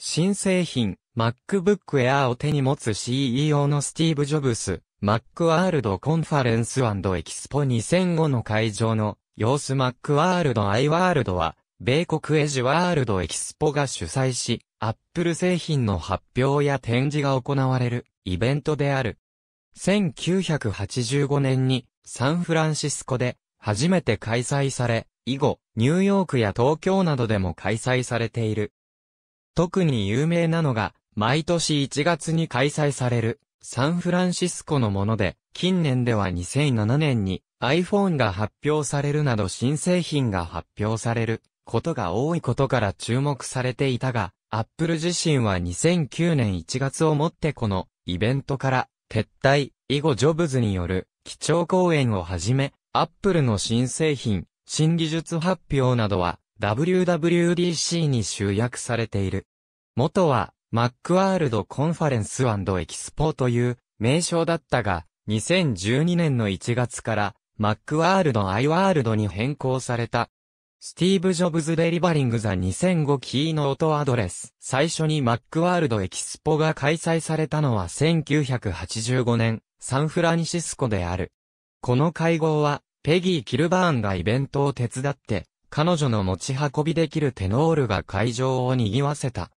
新製品、MacBook Air を手に持つ CEO のスティーブ・ジョブス、MacWorld コンファレンスエキスポ2005の会場の様子 MacWorld iWorld は、米国エジワールドエキスポが主催し、Apple 製品の発表や展示が行われるイベントである。1985年にサンフランシスコで初めて開催され、以後、ニューヨークや東京などでも開催されている。特に有名なのが、毎年1月に開催される、サンフランシスコのもので、近年では2007年に iPhone が発表されるなど新製品が発表されることが多いことから注目されていたが、Apple 自身は2009年1月をもってこのイベントから撤退、以後ジョブズによる基調講演をはじめ、Apple の新製品、新技術発表などは WWDC に集約されている。元は、マックワールドコンファレンスエキスポという名称だったが、2012年の1月から、マックワールドアイワールドに変更された。スティーブ・ジョブズ・デリバリング・ザ2005キーノートアドレス。最初にマックワールドエキスポが開催されたのは1985年、サンフランシスコである。この会合は、ペギー・キルバーンがイベントを手伝って、彼女の持ち運びできるテノールが会場を賑わせた。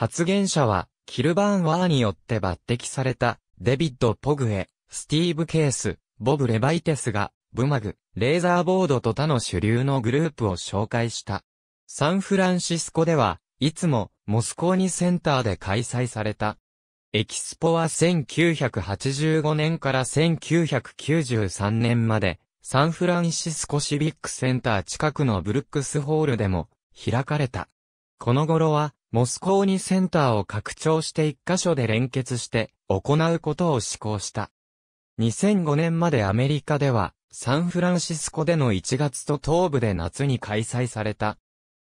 発言者は、キルバーン・ワーによって抜擢された、デビッド・ポグエ、スティーブ・ケース、ボブ・レバイテスが、ブマグ、レーザーボードと他の主流のグループを紹介した。サンフランシスコでは、いつも、モスコーニセンターで開催された。エキスポは1985年から1993年まで、サンフランシスコシビックセンター近くのブルックスホールでも開かれた。この頃はモスコーにセンターを拡張して一箇所で連結して行うことを施行した。2005年までアメリカでは、サンフランシスコでの1月と東部で夏に開催された。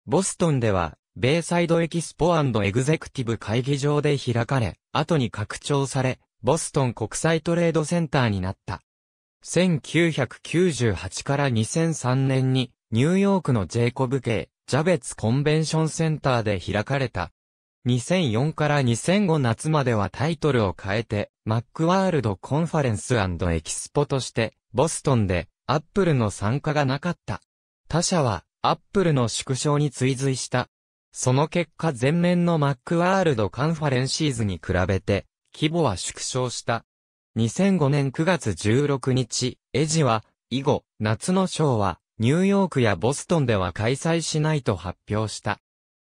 ボストンでは、米サイドエキスポエグゼクティブ会議場で開かれ、後に拡張され、ボストン国際トレードセンターになった。1998から2003年に、ニューヨークのジェイコブ系、ジャベツコンベンションセンターで開かれた。2004から2005夏まではタイトルを変えて、マックワールドコンファレンスエキスポとして、ボストンで、アップルの参加がなかった。他社は、アップルの縮小に追随した。その結果前面のマックワールドカンファレンシーズに比べて、規模は縮小した。2005年9月16日、エジは、以後、夏のショーは、ニューヨークやボストンでは開催しないと発表した。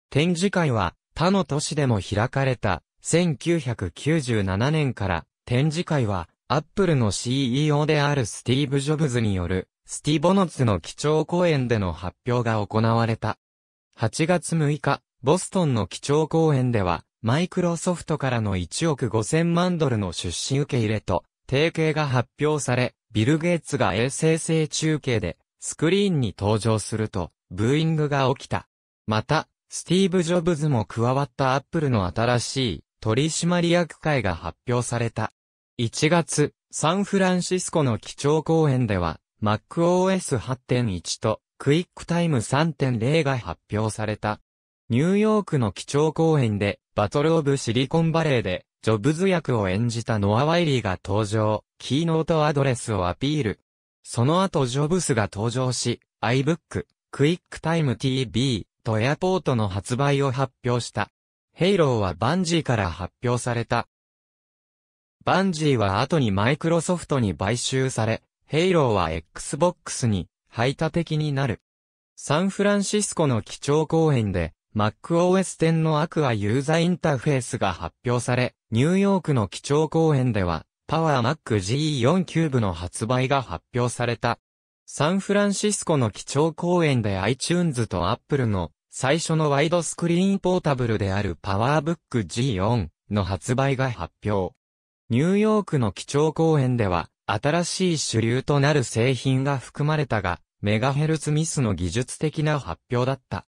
展示会は他の都市でも開かれた1997年から展示会はアップルの CEO であるスティーブ・ジョブズによるスティボノツの基調講演での発表が行われた。8月6日、ボストンの基調講演ではマイクロソフトからの1億5000万ドルの出資受け入れと提携が発表され、ビル・ゲイツが衛星性中継でスクリーンに登場すると、ブーイングが起きた。また、スティーブ・ジョブズも加わったアップルの新しい取締役会が発表された。1月、サンフランシスコの基調講演では、MacOS 8.1とクイックタイム3.0が発表された。ニューヨークの基調講演で、バトルオブシリコンバレーで、ジョブズ役を演じたノア・ワイリーが登場、キーノートアドレスをアピール。その後ジョブスが登場し、iBook、QuickTime TV とエアポートの発売を発表した。ヘイローはバンジーから発表された。バンジーは後にマイクロソフトに買収され、ヘイローは Xbox に排他的になる。サンフランシスコの基調講演で、MacOS 10のアクアユーザーインターフェースが発表され、ニューヨークの基調講演では、パワーマック GE4 キューブの発売が発表された。サンフランシスコの基調講演で iTunes と Apple の最初のワイドスクリーンポータブルである PowerBook G4 の発売が発表。ニューヨークの基調講演では新しい主流となる製品が含まれたが、メガヘルツミスの技術的な発表だった。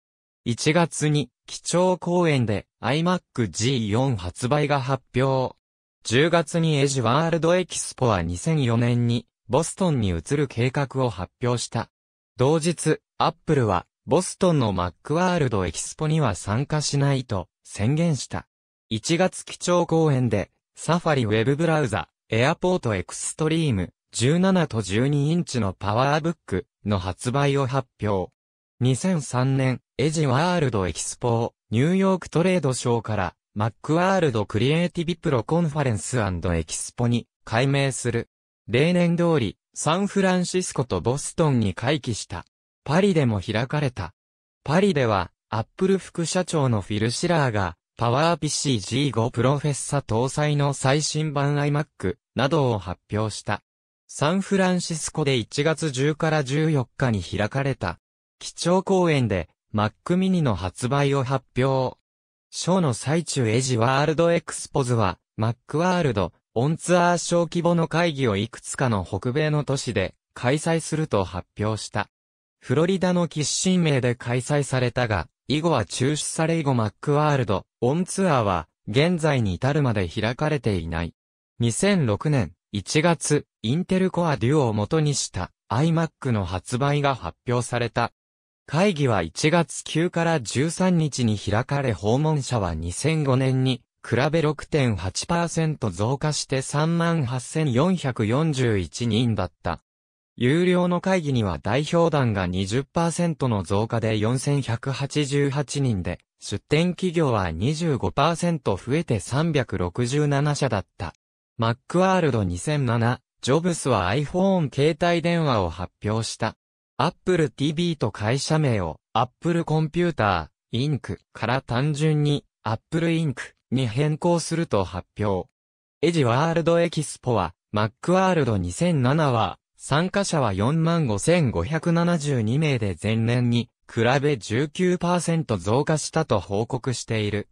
1月に基調講演で iMac G4 発売が発表。10月にエジワールドエキスポは2004年にボストンに移る計画を発表した。同日、アップルはボストンのマックワールドエキスポには参加しないと宣言した。1月基調講演でサファリウェブブラウザ、エアポートエクストリーム17と12インチのパワーブックの発売を発表。2003年、エジワールドエキスポをニューヨークトレードショーからマックワールドクリエイティビプロコンファレンスエキスポに改名する。例年通り、サンフランシスコとボストンに回帰した。パリでも開かれた。パリでは、アップル副社長のフィル・シラーが、パワー PCG5 プロフェッサ搭載の最新版 iMac などを発表した。サンフランシスコで1月10から14日に開かれた。基調講演で Mac mini の発売を発表。ショーの最中エジワールドエクスポズは、マックワールド、オンツアー小規模の会議をいくつかの北米の都市で開催すると発表した。フロリダのキッシン名で開催されたが、以後は中止され以後マックワールド、オンツアーは、現在に至るまで開かれていない。2006年1月、インテルコアデュオを元にした iMac の発売が発表された。会議は1月9から13日に開かれ訪問者は2005年に比べ6.8%増加して38,441人だった。有料の会議には代表団が20%の増加で4188人で、出展企業は25%増えて367社だった。マックワールド2007、ジョブスは iPhone 携帯電話を発表した。Apple TV と会社名を Apple Computer Inc. から単純に Apple Inc. に変更すると発表。エジワールドエキスポは、マックワールド2007は、参加者は45,572名で前年に比べ19%増加したと報告している。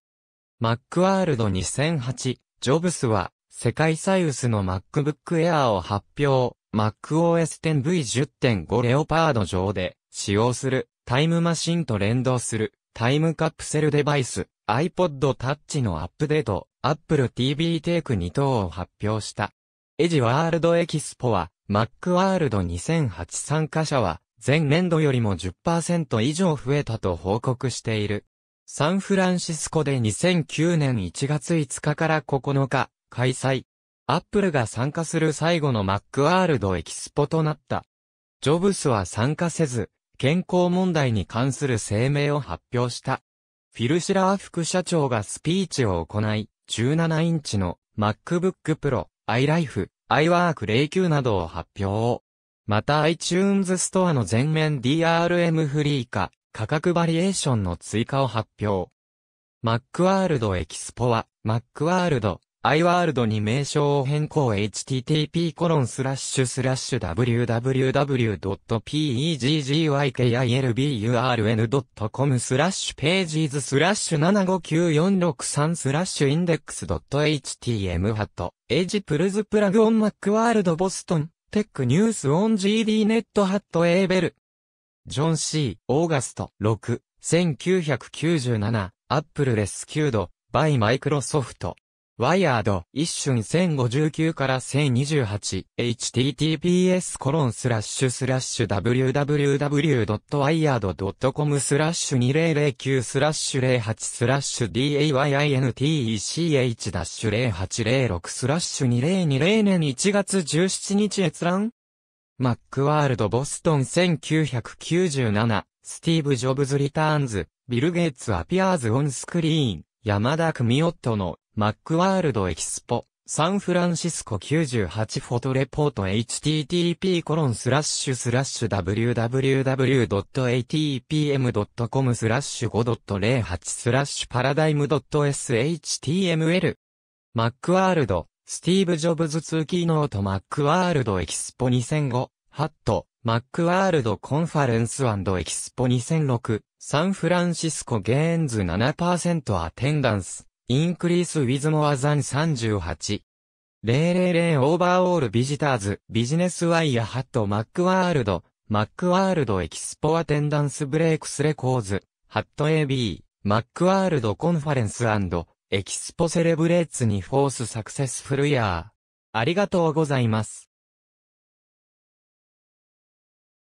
マックワールド2008、ジョブスは、世界最薄の MacBook Air を発表。MacOS 10V10.5 レオパード上で使用するタイムマシンと連動するタイムカプセルデバイス iPod Touch のアップデート Apple TV Take 2等を発表した。エジワールドエキスポは m a c ワールド2008参加者は前年度よりも10%以上増えたと報告している。サンフランシスコで2009年1月5日から9日開催。アップルが参加する最後のマックワールドエキスポとなった。ジョブスは参加せず、健康問題に関する声明を発表した。フィルシラー副社長がスピーチを行い、17インチの MacBook Pro、iLife、iWork 09などを発表。また iTunes ストアの全面 DRM フリー化、価格バリエーションの追加を発表。マックワールドエキスポは、マックワールド、iWorld に名称を変更 http://www.peggylburn.com k i スラッシュページーズスラッシュ759463スラッシュインデックス .htm ハットエイジプルズプラグオンマックワールドボストンテックニュースオン GD ネットハットエーベルジョン C. オーガスト6 1997アップルレスキュードバイマイクロソフトワイヤード、一瞬1059から1028、https コロンスラッシュスラッシュ www.wired.com スラッシュ2009スラッシュ08スラッシュ daynTECH-0806 i スラッシュ2020年1月17日閲覧マックワールドボストン1997、スティーブ・ジョブズ・リターンズ、ビル・ゲイツ・アピアーズ・オン・スクリーン、山田組夫のマックワールドエキスポ、サンフランシスコ98フォトレポート http コロンスラッシュスラッシュ www.atpm.com スラッシュ5.08スラッシュパラダイム .shtml マックワールド、スティーブ・ジョブズ2キーノートマックワールドエキスポ2005、ハット、マックワールドコンファレンスエキスポ2006、サンフランシスコゲーンズ7%アテンダンス。increase with more than 38。000オーバーオールビジターズ、ビジネスワイヤハットマックワールド、マックワールドエキスポアテンダンスブレイクスレコーズ、ハット AB、マックワールドコンファレンスエキスポセレブレッツにフォースサクセスフルイヤー。ありがとうございます。